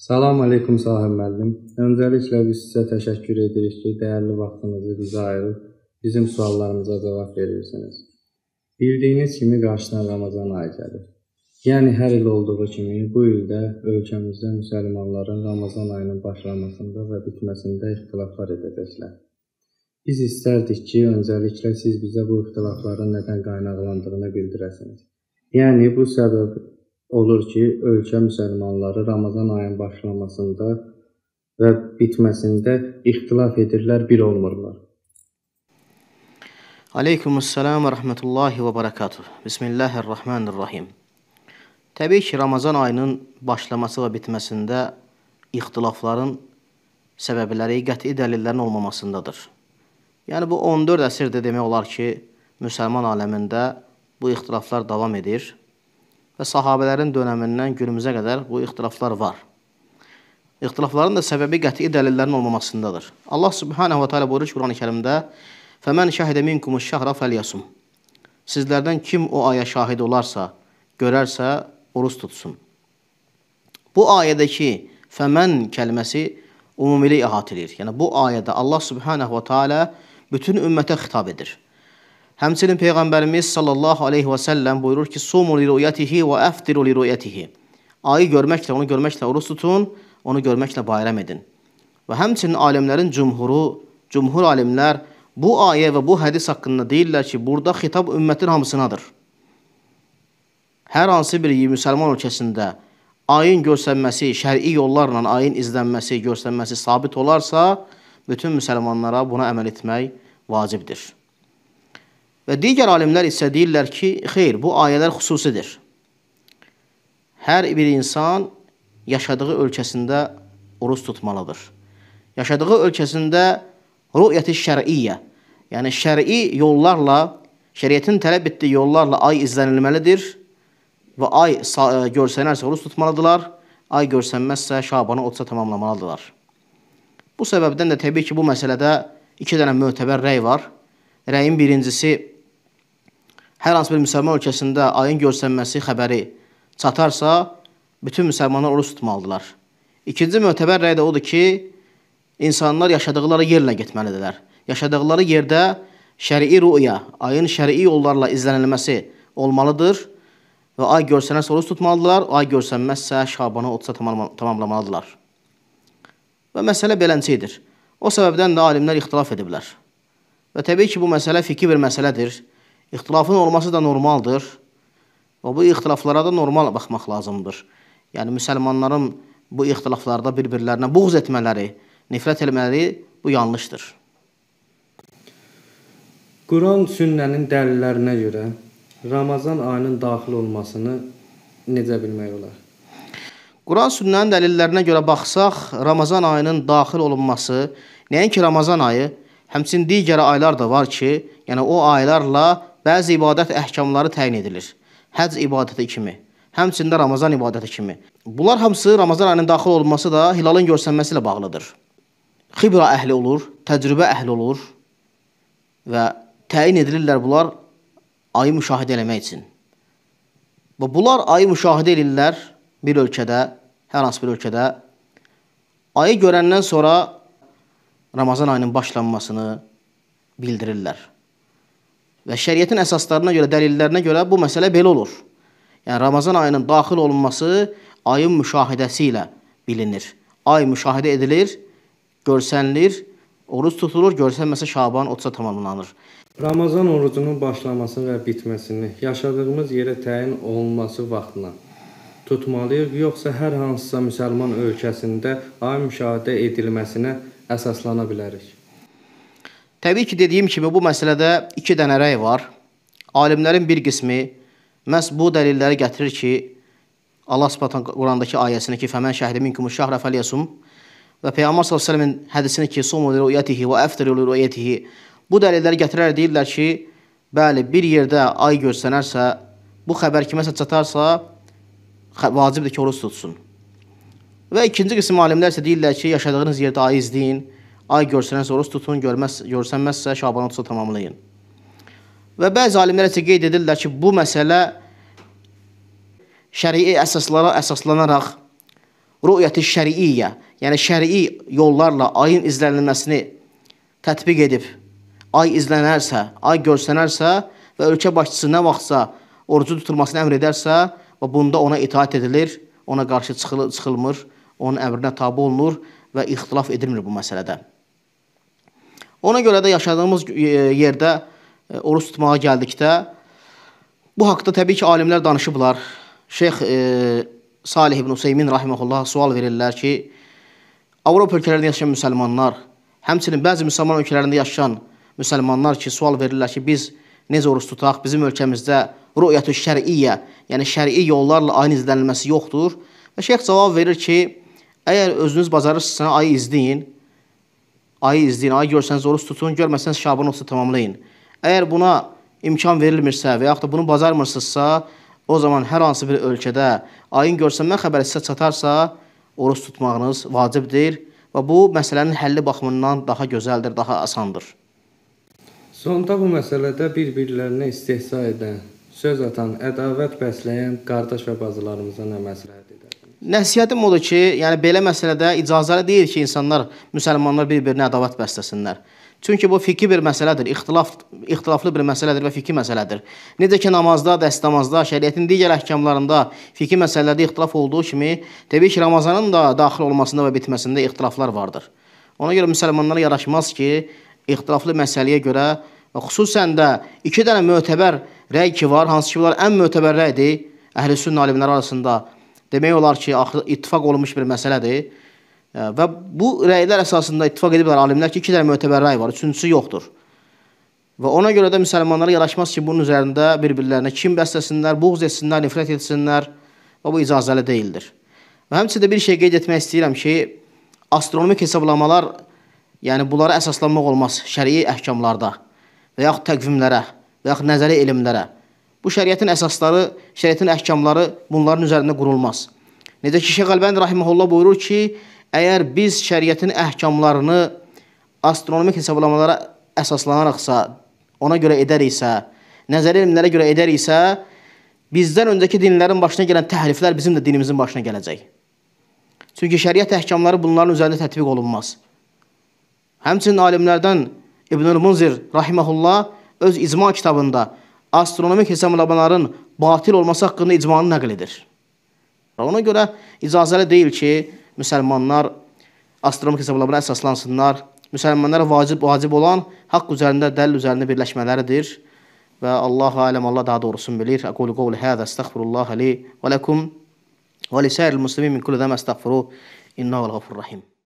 Salam aleykum Sahib müəllim. Öncəliklə biz sizə təşəkkür edirik ki, dəyərli vaxtınızı bizə ayırıb bizim suallarımıza cavab verirsiniz. Bildiyiniz kimi qarşına Ramazan ayı gəlir. Yəni hər il olduğu kimi bu ildə ölkəmizdə müsəlmanların Ramazan ayının başlamasında və bitməsində ixtilaflar edəcəklər. Biz istərdik ki, öncəliklə siz bizə bu ixtilafların nədən qaynaqlandığını bildirəsiniz. Yəni bu səbəb olur ki, ölkə müsəlmanları Ramazan ayının başlamasında və bitməsində ixtilaf edirlər, bir olmurlar. Aleykümüssəlam və rəhmətullahi və bərəkatuh. Bismillahirrahmanirrahim. Təbii ki, Ramazan ayının başlaması və bitməsində ixtilafların səbəbləri qəti dəlillərin olmamasındadır. Yəni bu 14 əsrdə demək olar ki, müsəlman aləmində bu ixtilaflar davam edir və sahabələrin dönəmindən günümüzə qədər bu ixtilaflar var. İxtilafların da səbəbi qəti dəlillərin olmamasındadır. Allah Subhanahu va Taala buyurur Quran-ı Kərimdə: "Fəmən şahidə minkumuş-şəhra falyasum." Sizlərdən kim o aya şahid olarsa, görərsə, oruç tutsun. Bu ayədəki fəmən kəlməsi ümumilik əhatə edir. Yəni bu ayədə Allah Subhanahu va Taala bütün ümmətə xitab edir. Həmçinin Peyğəmbərimiz sallallahu aleyhi və səlləm buyurur ki, sumu li ruyatihi və əftiru li ruyatihi. Ayı görməklə, onu görməklə oruç tutun, onu görməklə bayram edin. Və həmçinin alimlərin cümhuru, cümhur alimlər bu ayə və bu hədis haqqında deyirlər ki, burada xitab ümmətin hamısınadır. Hər hansı bir müsəlman ölkəsində ayın görsənməsi, şər'i yollarla ayın izlənməsi, görsənməsi sabit olarsa, bütün müsəlmanlara buna əməl etmək vacibdir. Və digər alimlər isə deyirlər ki, xeyr, bu ayələr xüsusidir. Hər bir insan yaşadığı ölkəsində oruç tutmalıdır. Yaşadığı ölkəsində rü'yəti şər'iyyə, yəni şər'i yollarla, şəriətin tələb etdiyi yollarla ay izlənilməlidir və ay e, görsənərsə oruç tutmalıdırlar, ay görsənməzsə Şabanı 30-a tamamlamalıdırlar. Bu səbəbdən də təbii ki, bu məsələdə iki dənə mötəbər rəy var. Rəyin birincisi hər hansı bir müsəlman ölkəsində ayın görsənməsi xəbəri çatarsa, bütün müsəlmanlar oruç tutmalıdırlar. İkinci mötəbər rəy də odur ki, insanlar yaşadıqları yerlə getməlidirlər. Yaşadıqları yerdə şərii rüya, ayın şərii yollarla izlənilməsi olmalıdır və ay görsənərsə oruç tutmalıdırlar, ay görsənməzsə Şabanı 30-a tamamlamalıdırlar. Və məsələ beləncədir. O səbəbdən də alimlər ixtilaf ediblər. Və təbii ki, bu məsələ fikri bir məsələdir. İxtilafın olması da normaldır. Və bu ixtilaflara da normal baxmaq lazımdır. Yəni müsəlmanların bu ixtilaflarda bir-birlərinə buğz etmələri, nifrət etmələri bu yanlışdır. Quran sünnənin dəlillərinə görə Ramazan ayının daxil olmasını necə bilmək olar? Quran sünnənin dəlillərinə görə baxsaq, Ramazan ayının daxil olunması, nəinki Ramazan ayı, həmçinin digər aylar da var ki, yəni o aylarla Bəzi ibadət əhkamları təyin edilir. Həc ibadəti kimi, həmçində Ramazan ibadəti kimi. Bunlar hamısı Ramazan ayının daxil olması da hilalın görsənməsi ilə bağlıdır. Xibra əhli olur, təcrübə əhli olur və təyin edilirlər bunlar ayı müşahidə eləmək üçün. Və bunlar ayı müşahidə edirlər bir ölkədə, hər hansı bir ölkədə. Ayı görəndən sonra Ramazan ayının başlanmasını bildirirlər. Və şəriətin əsaslarına görə, dəlillərinə görə bu məsələ belə olur. Yəni Ramazan ayının daxil olunması ayın müşahidəsi ilə bilinir. Ay müşahidə edilir, görsənilir, oruc tutulur, görsənməsə Şaban 30-a tamamlanır. Ramazan orucunun başlaması və bitməsini yaşadığımız yerə təyin olunması vaxtına tutmalıyıq, yoxsa hər hansısa müsəlman ölkəsində ay müşahidə edilməsinə əsaslana bilərik? Təbii ki, dediyim kimi bu məsələdə iki dənə rəy var. Alimlərin bir qismi məhz bu dəlilləri gətirir ki, Allah Subhanahu Qurandakı ayəsini ki, "Fəmən şəhri minkum şəhra fəlyasum" və Peyğəmbər sallallahu əleyhi hədisini ki, "Sumu ru'yatihi və aftaru ru'yatihi" bu dəlilləri gətirərək deyirlər ki, bəli, bir yerdə ay görsənərsə, bu xəbər kiməsə çatarsa, vacibdir ki, oruc tutsun. Və ikinci qism alimlər isə deyirlər ki, yaşadığınız yerdə ayı izləyin Ay görsənərsə oruç tutun, görməz, görsənməzsə Şabanı tutsa tamamlayın. Və bəzi alimlər isə qeyd edirlər ki, bu məsələ şərii əsaslara əsaslanaraq rü'yəti şəriiyyə, yəni şərii yollarla ayın izlənilməsini tətbiq edib, ay izlənərsə, ay görsənərsə və ölkə başçısı nə vaxtsa orucu tutulmasını əmr edərsə və bunda ona itaat edilir, ona qarşı çıxılır, çıxılmır, onun əmrinə tabi olunur və ixtilaf edilmir bu məsələdə. Ona görə də yaşadığımız e, yerdə e, oruç tutmağa gəldikdə bu haqqda təbii ki, alimlər danışıblar. Şeyx e, Salih ibn Useymin rahimehullah sual verirlər ki, Avropa ölkələrində yaşayan müsəlmanlar, həmçinin bəzi müsəlman ölkələrində yaşayan müsəlmanlar ki, sual verirlər ki, biz necə oruç tutaq? Bizim ölkəmizdə ru'yatü şər'iyyə, yəni şər'i yollarla ayın izlənilməsi yoxdur. Və şeyx cavab verir ki, əgər özünüz bacarırsınız, ayı izləyin ayı izləyin, ayı görsəniz oruç tutun, görməsəniz Şaban olsa tamamlayın. Əgər buna imkan verilmirsə və yaxud da bunu bacarmırsınızsa, o zaman hər hansı bir ölkədə ayın görsənmə xəbəri sizə çatarsa, oruç tutmağınız vacibdir və bu məsələnin həlli baxımından daha gözəldir, daha asandır. Sonda bu məsələdə bir-birlərinə istehza edən, söz atan, ədavət bəsləyən qardaş və bacılarımıza nə məsləhət edər? Nəsihətim odur ki, yəni belə məsələdə icazəli deyil ki, insanlar, müsəlmanlar bir-birinə ədavət bəsləsinlər. Çünki bu fikri bir məsələdir, ixtilaf, ixtilaflı bir məsələdir və fikri məsələdir. Necə ki, namazda, dəstəmazda, şəriyyətin digər əhkamlarında fikri məsələlərdə ixtilaf olduğu kimi, təbii ki, Ramazanın da daxil olmasında və bitməsində ixtilaflar vardır. Ona görə müsəlmanlara yaraşmaz ki, ixtilaflı məsələyə görə və xüsusən də iki dənə mötəbər rəy ki var, hansı ki, bunlar ən mötəbər rəydir əhl-i sünnə alimləri arasında demək olar ki, axı ittifaq olunmuş bir məsələdir. Və bu rəylər əsasında ittifaq ediblər alimlər ki, iki dənə mötəbər rəy var, üçüncüsü yoxdur. Və ona görə də müsəlmanlara yaraşmaz ki, bunun üzərində bir-birlərinə kim bəsləsinlər, buğz etsinlər, nifrət etsinlər və bu icazəli deyildir. Və həmçində bir şey qeyd etmək istəyirəm ki, astronomik hesablamalar, yəni bunlara əsaslanmaq olmaz şərii əhkamlarda və yaxud təqvimlərə və yaxud nəzəri elmlərə. Bu şəriətin əsasları, şəriətin əhkamları bunların üzərində qurulmaz. Necə ki, Şeyx Əlbənd Rahiməhullah buyurur ki, əgər biz şəriətin əhkamlarını astronomik hesablamalara əsaslanaraqsa, ona görə edəriksə, nəzəri elmlərə görə edəriksə, bizdən öncəki dinlərin başına gələn təhliflər bizim də dinimizin başına gələcək. Çünki şəriət əhkamları bunların üzərində tətbiq olunmaz. Həmçinin alimlərdən İbnül Munzir rahimehullah öz icma kitabında astronomik hesablamanların batil olması haqqında icmanı nəql edir. Ona görə icazəli deyil ki, müsəlmanlar astronomik hesablamana əsaslansınlar. Müsəlmanlara vacib vacib olan haqq üzərində, dəlil üzərində birləşmələridir. Və Allah aləm Allah daha doğrusunu bilir. Aqulu qawli hada astaghfirullah li və lakum və li sa'iril muslimin min kulli dhanbin astaghfiruh innahu al-ghafurur rahim.